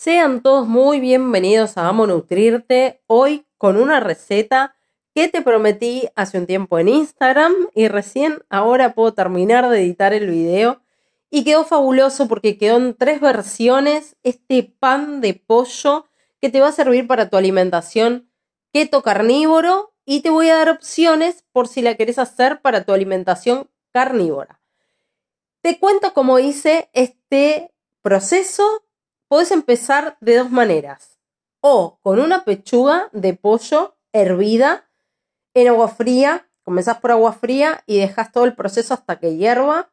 Sean todos muy bienvenidos a Amo Nutrirte hoy con una receta que te prometí hace un tiempo en Instagram y recién ahora puedo terminar de editar el video y quedó fabuloso porque quedó en tres versiones este pan de pollo que te va a servir para tu alimentación keto carnívoro y te voy a dar opciones por si la querés hacer para tu alimentación carnívora. Te cuento cómo hice este proceso Puedes empezar de dos maneras. O con una pechuga de pollo hervida en agua fría. Comenzás por agua fría y dejas todo el proceso hasta que hierva.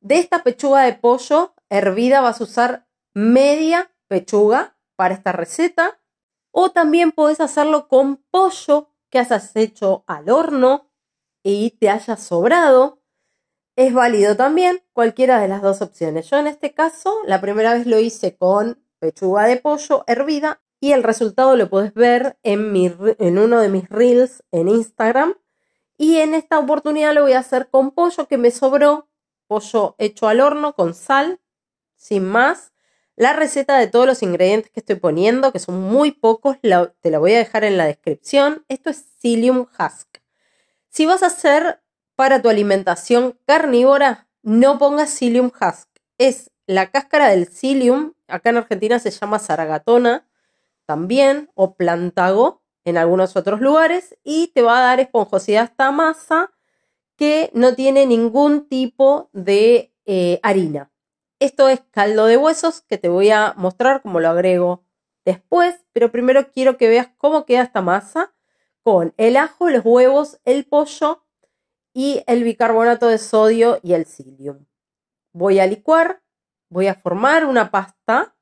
De esta pechuga de pollo hervida vas a usar media pechuga para esta receta. O también podés hacerlo con pollo que hayas hecho al horno y te haya sobrado. Es válido también cualquiera de las dos opciones. Yo en este caso, la primera vez lo hice con pechuga de pollo hervida y el resultado lo puedes ver en, en uno de mis reels en Instagram. Y en esta oportunidad lo voy a hacer con pollo que me sobró, pollo hecho al horno con sal, sin más. La receta de todos los ingredientes que estoy poniendo, que son muy pocos, te la voy a dejar en la descripción. Esto es psyllium husk. Si vas a hacer para tu alimentación carnívora, no pongas psyllium husk. Es la cáscara del psyllium, acá en Argentina se llama sargatona también, o plantago en algunos otros lugares, y te va a dar esponjosidad esta masa que no tiene ningún tipo de eh, harina. Esto es caldo de huesos que te voy a mostrar cómo lo agrego después, pero primero quiero que veas cómo queda esta masa con el ajo, los huevos, el pollo y el bicarbonato de sodio y el psyllium. Voy a licuar, voy a formar una pasta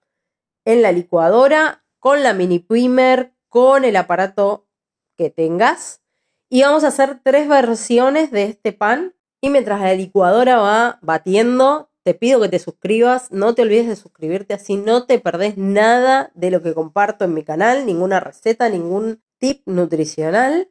en la licuadora con la mini primer, con el aparato que tengas y vamos a hacer tres versiones de este pan y mientras la licuadora va batiendo, te pido que te suscribas, no te olvides de suscribirte así no te perdés nada de lo que comparto en mi canal, ninguna receta, ningún tip nutricional.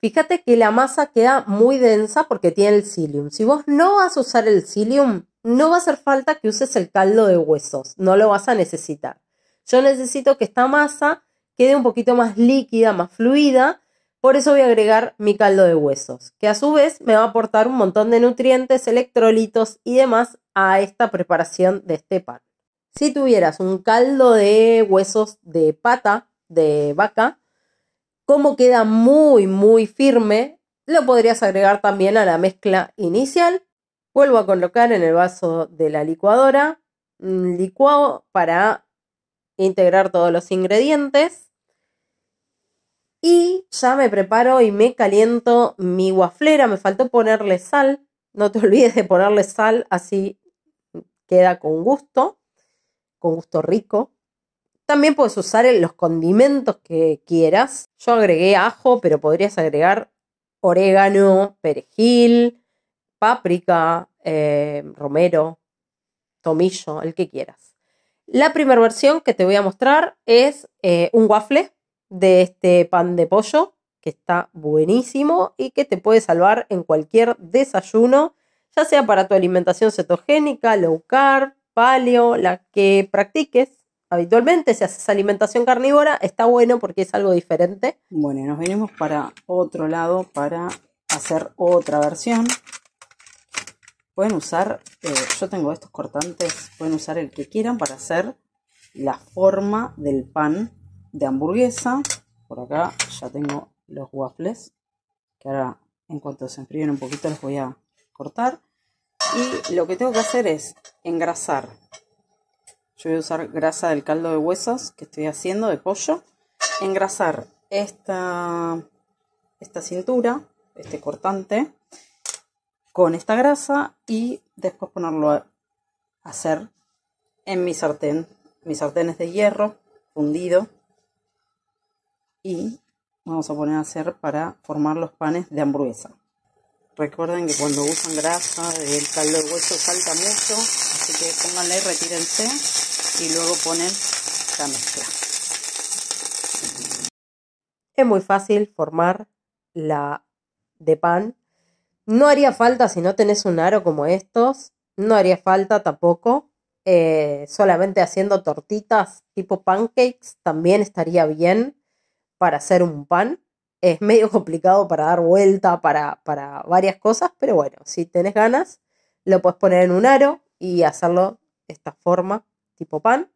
Fíjate que la masa queda muy densa porque tiene el psyllium. Si vos no vas a usar el psyllium, no va a hacer falta que uses el caldo de huesos, no lo vas a necesitar. Yo necesito que esta masa quede un poquito más líquida, más fluida, por eso voy a agregar mi caldo de huesos, que a su vez me va a aportar un montón de nutrientes, electrolitos y demás a esta preparación de este pan. Si tuvieras un caldo de huesos de pata de vaca, como queda muy, muy firme, lo podrías agregar también a la mezcla inicial. Vuelvo a colocar en el vaso de la licuadora, licuado para integrar todos los ingredientes. Y ya me preparo y me caliento mi guaflera. Me faltó ponerle sal. No te olvides de ponerle sal, así queda con gusto, con gusto rico. También puedes usar los condimentos que quieras. Yo agregué ajo, pero podrías agregar orégano, perejil, páprica, eh, romero, tomillo, el que quieras. La primera versión que te voy a mostrar es eh, un waffle de este pan de pollo que está buenísimo y que te puede salvar en cualquier desayuno, ya sea para tu alimentación cetogénica, low carb, paleo, la que practiques habitualmente, si haces alimentación carnívora, está bueno porque es algo diferente. Bueno, y nos venimos para otro lado para hacer otra versión. Pueden usar, eh, yo tengo estos cortantes, pueden usar el que quieran para hacer la forma del pan de hamburguesa. Por acá ya tengo los waffles, que ahora en cuanto se enfríen un poquito los voy a cortar. Y lo que tengo que hacer es engrasar yo voy a usar grasa del caldo de huesos que estoy haciendo de pollo. Engrasar esta, esta cintura, este cortante, con esta grasa y después ponerlo a hacer en mi sartén. Mi sartén es de hierro fundido y vamos a poner a hacer para formar los panes de hamburguesa. Recuerden que cuando usan grasa del caldo de huesos salta mucho, así que pónganle y retírense y luego ponen la mezcla. Es muy fácil formar la de pan. No haría falta si no tenés un aro como estos. No haría falta tampoco. Eh, solamente haciendo tortitas tipo pancakes también estaría bien para hacer un pan. Es medio complicado para dar vuelta, para, para varias cosas, pero bueno, si tenés ganas, lo puedes poner en un aro y hacerlo de esta forma tipo pan.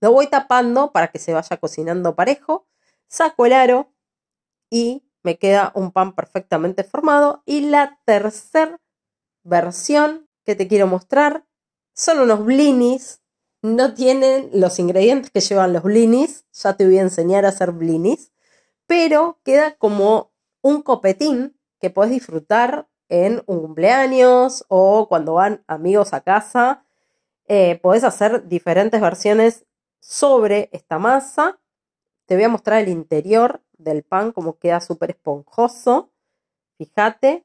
Lo voy tapando para que se vaya cocinando parejo. Saco el aro y me queda un pan perfectamente formado. Y la tercera versión que te quiero mostrar son unos blinis. No tienen los ingredientes que llevan los blinis. Ya te voy a enseñar a hacer blinis. Pero queda como un copetín que puedes disfrutar en un cumpleaños o cuando van amigos a casa eh, podés hacer diferentes versiones sobre esta masa. Te voy a mostrar el interior del pan, como queda súper esponjoso. Fíjate,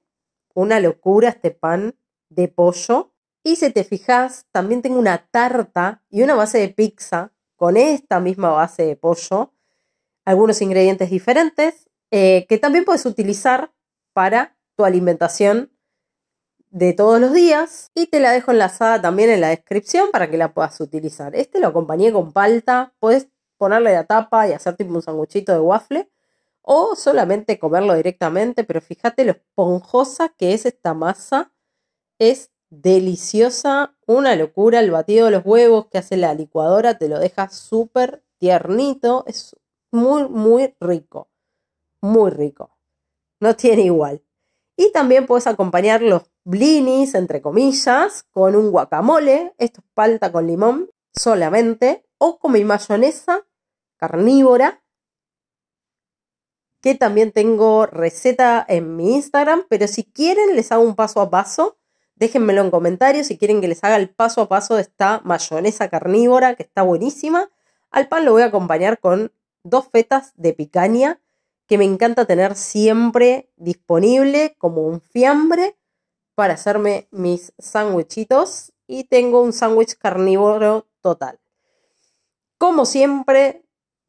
una locura este pan de pollo. Y si te fijas, también tengo una tarta y una base de pizza con esta misma base de pollo. Algunos ingredientes diferentes eh, que también puedes utilizar para tu alimentación de todos los días y te la dejo enlazada también en la descripción para que la puedas utilizar. Este lo acompañé con palta, puedes ponerle la tapa y hacer un sanguchito de waffle o solamente comerlo directamente, pero fíjate lo esponjosa que es esta masa, es deliciosa, una locura, el batido de los huevos que hace la licuadora te lo deja súper tiernito, es muy, muy rico, muy rico, no tiene igual. Y también puedes acompañar los blinis, entre comillas, con un guacamole, esto es palta con limón solamente, o con mi mayonesa carnívora, que también tengo receta en mi Instagram, pero si quieren les hago un paso a paso, déjenmelo en comentarios si quieren que les haga el paso a paso de esta mayonesa carnívora que está buenísima. Al pan lo voy a acompañar con dos fetas de picaña que me encanta tener siempre disponible como un fiambre para hacerme mis sándwichitos y tengo un sándwich carnívoro total. Como siempre,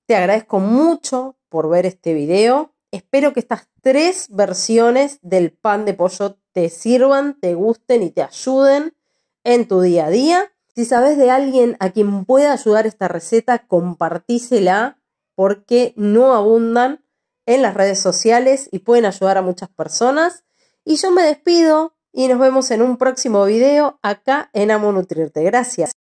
te agradezco mucho por ver este video. Espero que estas tres versiones del pan de pollo te sirvan, te gusten y te ayuden en tu día a día. Si sabes de alguien a quien pueda ayudar esta receta, compartísela porque no abundan en las redes sociales y pueden ayudar a muchas personas. Y yo me despido y nos vemos en un próximo video acá en Amo Nutrirte. Gracias.